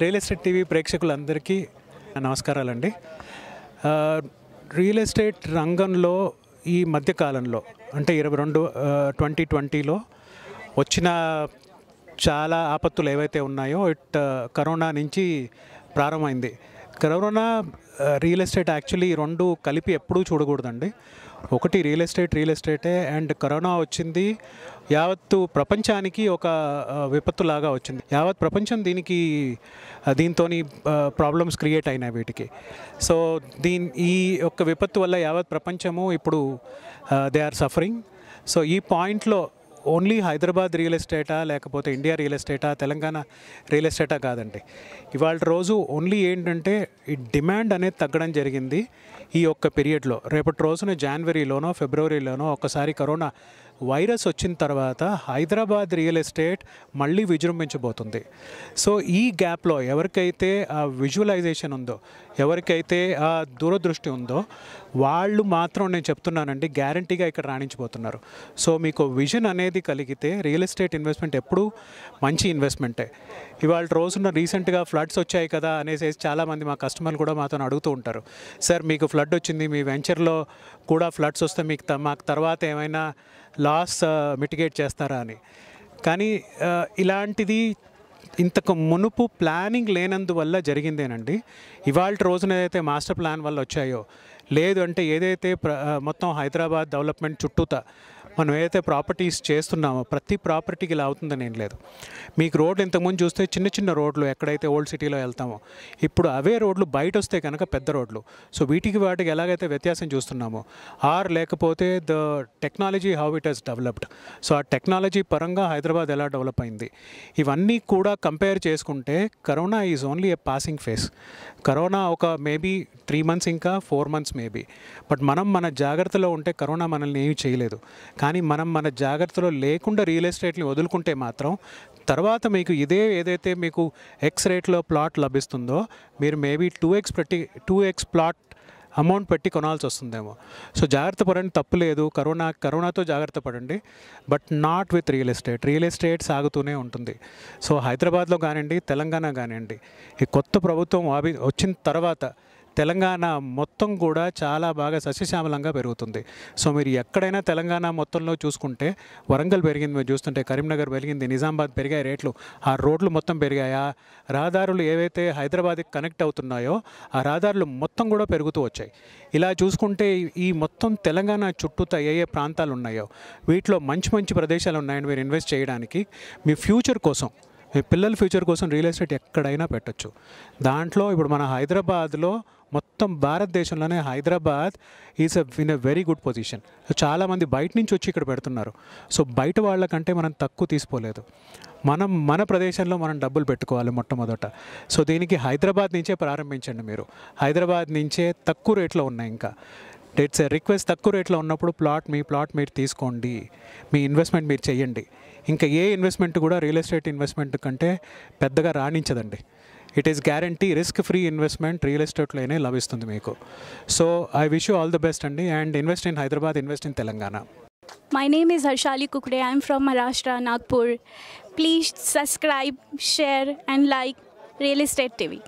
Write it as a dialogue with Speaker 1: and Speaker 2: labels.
Speaker 1: real estate TV ప్రేక్షకులందరికీ నమస్కారాలండి real estate రంగంలో ఈ మధ్యకాలంలో అంటే ఇరవై రెండు ట్వంటీ ట్వంటీలో వచ్చిన చాలా ఆపత్తులు ఏవైతే ఉన్నాయో ఇట్ కరోనా నుంచి ప్రారంభమైంది కరోనా రియల్ ఎస్టేట్ యాక్చువల్లీ రెండు కలిపి ఎప్పుడూ చూడకూడదండి ఒకటి రియల్ ఎస్టేట్ రియల్ ఎస్టేటే అండ్ కరోనా వచ్చింది యావత్తు ప్రపంచానికి ఒక విపత్తులాగా వచ్చింది యావత్ ప్రపంచం దీనికి దీంతో ప్రాబ్లమ్స్ క్రియేట్ అయినాయి వీటికి సో దీని ఈ యొక్క విపత్తు వల్ల యావత్ ప్రపంచము ఇప్పుడు దే ఆర్ సఫరింగ్ సో ఈ పాయింట్లో ఓన్లీ హైదరాబాద్ రియల్ ఎస్టేటా లేకపోతే ఇండియా రియల్ ఎస్టేటా తెలంగాణ రియల్ ఎస్టేటా కాదండి ఇవాళ రోజు ఓన్లీ ఏంటంటే ఈ డిమాండ్ అనేది తగ్గడం జరిగింది ఈ యొక్క పీరియడ్లో రేపటి రోజున జనవరిలోనో ఫిబ్రవరిలోనో ఒకసారి కరోనా వైరస్ వచ్చిన తర్వాత హైదరాబాద్ రియల్ ఎస్టేట్ మళ్ళీ విజృంభించబోతుంది సో ఈ గ్యాప్లో ఎవరికైతే ఆ విజువలైజేషన్ ఉందో ఎవరికైతే ఆ దూరదృష్టి ఉందో వాళ్ళు మాత్రం నేను చెప్తున్నానండి గ్యారంటీగా ఇక్కడ రాణించిపోతున్నారు సో మీకు విజన్ అనేది కలిగితే రియల్ ఎస్టేట్ ఇన్వెస్ట్మెంట్ ఎప్పుడూ మంచి ఇన్వెస్ట్మెంటే ఇవాళ రోజున రీసెంట్గా ఫ్లడ్స్ వచ్చాయి కదా అనేసి చాలామంది మా కస్టమర్లు కూడా మాతో అడుగుతూ ఉంటారు సార్ మీకు ఫ్లడ్ వచ్చింది మీ వెంచర్లో కూడా ఫ్లడ్స్ వస్తే మీకు మాకు తర్వాత ఏమైనా లాస్ మిటిగేట్ చేస్తారా అని కానీ ఇలాంటిది ఇంతకు మునుపు ప్లానింగ్ లేనందువల్ల జరిగిందేనండి ఇవాళ రోజున ఏదైతే మాస్టర్ ప్లాన్ వల్ల వచ్చాయో లేదు అంటే ఏదైతే మొత్తం హైదరాబాద్ డెవలప్మెంట్ చుట్టూత మనం ఏదైతే ప్రాపర్టీస్ చేస్తున్నామో ప్రతి ప్రాపర్టీకి ఇలా అవుతుందని ఏం లేదు మీకు రోడ్లు ఇంతకుముందు చూస్తే చిన్న చిన్న రోడ్లు ఎక్కడైతే ఓల్డ్ సిటీలో వెళ్తామో ఇప్పుడు అవే రోడ్లు బయట వస్తే కనుక పెద్ద రోడ్లు సో వీటికి వాటికి ఎలాగైతే వ్యత్యాసం చూస్తున్నామో ఆర్ లేకపోతే the technology how it has developed so ఆ టెక్నాలజీ పరంగా హైదరాబాద్ ఎలా డెవలప్ అయింది ఇవన్నీ కూడా కంపేర్ చేసుకుంటే corona is only a passing phase corona ఒక మేబీ త్రీ మంత్స్ ఇంకా ఫోర్ మంత్స్ మేబీ బట్ మనం మన జాగ్రత్తలో ఉంటే కరోనా మనల్ని ఏమీ చేయలేదు కానీ కానీ మనం మన జాగ్రత్తలో లేకుండా రియల్ ఎస్టేట్ని వదులుకుంటే మాత్రం తర్వాత మీకు ఇదే ఏదైతే మీకు ఎక్స్ రేట్లో ప్లాట్ లభిస్తుందో మీరు మేబీ టూ ఎక్స్ పెట్టి టూ ఎక్స్ ప్లాట్ అమౌంట్ పెట్టి కొనాల్సి వస్తుందేమో సో జాగ్రత్త పడండి తప్పు లేదు కరోనా కరోనాతో జాగ్రత్త పడండి but not with real estate real estate సాగుతూనే ఉంటుంది సో హైదరాబాద్లో కానివ్వండి తెలంగాణ కానివ్వండి ఈ కొత్త ప్రభుత్వం వచ్చిన తర్వాత తెలంగాణ మొత్తం కూడా చాలా బాగా సస్యశ్యామలంగా పెరుగుతుంది సో మీరు ఎక్కడైనా తెలంగాణ మొత్తంలో చూసుకుంటే వరంగల్ పెరిగింది మీరు చూస్తుంటే కరీంనగర్ పెరిగింది నిజామాబాద్ పెరిగాయి రేట్లు ఆ రోడ్లు మొత్తం పెరిగాయా రహదారులు ఏవైతే హైదరాబాద్కి కనెక్ట్ అవుతున్నాయో ఆ రహదారులు మొత్తం కూడా పెరుగుతూ వచ్చాయి ఇలా చూసుకుంటే ఈ మొత్తం తెలంగాణ చుట్టూ ఏ ఏ ప్రాంతాలు ఉన్నాయో వీటిలో మంచి మంచి ప్రదేశాలు ఉన్నాయని మీరు ఇన్వెస్ట్ చేయడానికి మీ ఫ్యూచర్ కోసం మీ పిల్లల ఫ్యూచర్ కోసం రియల్ ఎస్టేట్ ఎక్కడైనా పెట్టచ్చు దాంట్లో ఇప్పుడు మన హైదరాబాద్లో మొత్తం భారతదేశంలోనే Hyderabad is a in a very good position చాలామంది బయట నుంచి వచ్చి ఇక్కడ పెడుతున్నారు సో బయట వాళ్ళకంటే మనం తక్కువ తీసుకోలేదు మనం మన ప్రదేశంలో మనం డబ్బులు పెట్టుకోవాలి మొట్టమొదట సో దీనికి హైదరాబాద్ నుంచే ప్రారంభించండి మీరు హైదరాబాద్ నుంచే తక్కువ రేట్లో ఉన్నాయి ఇంకా ఇట్స్ రిక్వెస్ట్ తక్కువ రేట్లో ఉన్నప్పుడు ప్లాట్ మీ ప్లాట్ మీరు తీసుకోండి మీ ఇన్వెస్ట్మెంట్ మీరు చేయండి ఇంకా ఏ ఇన్వెస్ట్మెంట్ కూడా రియల్ ఎస్టేట్ ఇన్వెస్ట్మెంట్ కంటే పెద్దగా రాణించదండి it is guarantee risk free investment real ఎస్టేట్లోనే లభిస్తుంది మీకు so I wish you all the best అండి and invest in Hyderabad invest in Telangana my name is Harshali Kukde I'm from Maharashtra Nagpur please subscribe share and like real estate TV